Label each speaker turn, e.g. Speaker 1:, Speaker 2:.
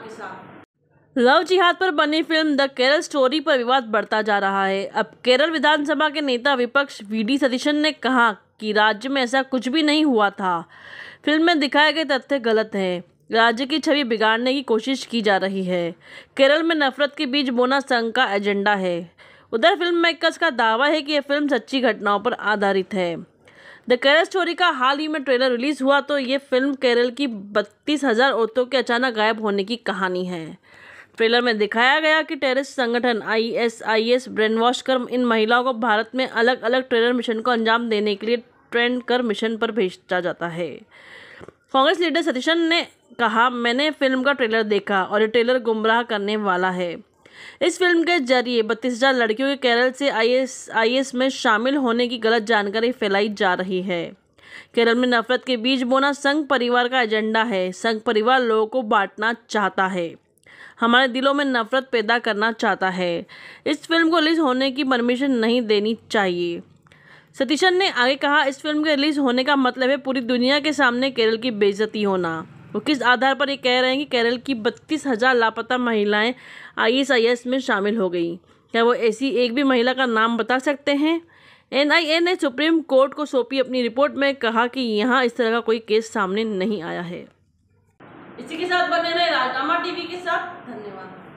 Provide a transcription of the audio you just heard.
Speaker 1: आपके साथ लव जिहाद पर बनी फिल्म द केरल स्टोरी पर विवाद बढ़ता जा रहा है अब केरल विधानसभा के नेता विपक्ष वी डी सतीशन ने कहा कि राज्य में ऐसा कुछ भी नहीं हुआ था फिल्म में दिखाए गए तथ्य गलत हैं राज्य की छवि बिगाड़ने की कोशिश की जा रही है केरल में नफरत के बीच बोना संघ का एजेंडा है उधर फिल्म मेकर्स का दावा है कि यह फिल्म सच्ची घटनाओं पर आधारित है द केरल स्टोरी का हाल ही में ट्रेलर रिलीज हुआ तो ये फिल्म केरल की बत्तीस हज़ार औरतों के अचानक गायब होने की कहानी है ट्रेलर में दिखाया गया कि टेररिस्ट संगठन I I S S brainwash कर इन महिलाओं को भारत में अलग अलग ट्रेलर मिशन को अंजाम देने के लिए ट्रेंड कर मिशन पर भेजा जाता है कांग्रेस लीडर सतीशन ने कहा मैंने फिल्म का ट्रेलर देखा और ये ट्रेलर गुमराह करने वाला है इस फिल्म के जरिए बत्तीस हजार लड़कियों के केरल से आई एस में शामिल होने की गलत जानकारी फैलाई जा रही है केरल में नफरत के बीज बोना संघ परिवार का एजेंडा है संघ परिवार लोगों को बांटना चाहता है हमारे दिलों में नफरत पैदा करना चाहता है इस फिल्म को रिलीज होने की परमिशन नहीं देनी चाहिए सतीशन ने आगे कहा इस फिल्म के रिलीज होने का मतलब है पूरी दुनिया के सामने केरल की बेजती होना वो किस आधार पर ये कह रहे हैं कि केरल की बत्तीस हज़ार लापता महिलाएं आईएसआईएस में शामिल हो गई क्या वो ऐसी एक भी महिला का नाम बता सकते हैं एनआईए ने सुप्रीम कोर्ट को सौंपी अपनी रिपोर्ट में कहा कि यहाँ इस तरह का कोई केस सामने नहीं आया है इसी के साथ बने रहे राजनामा टीवी के साथ धन्यवाद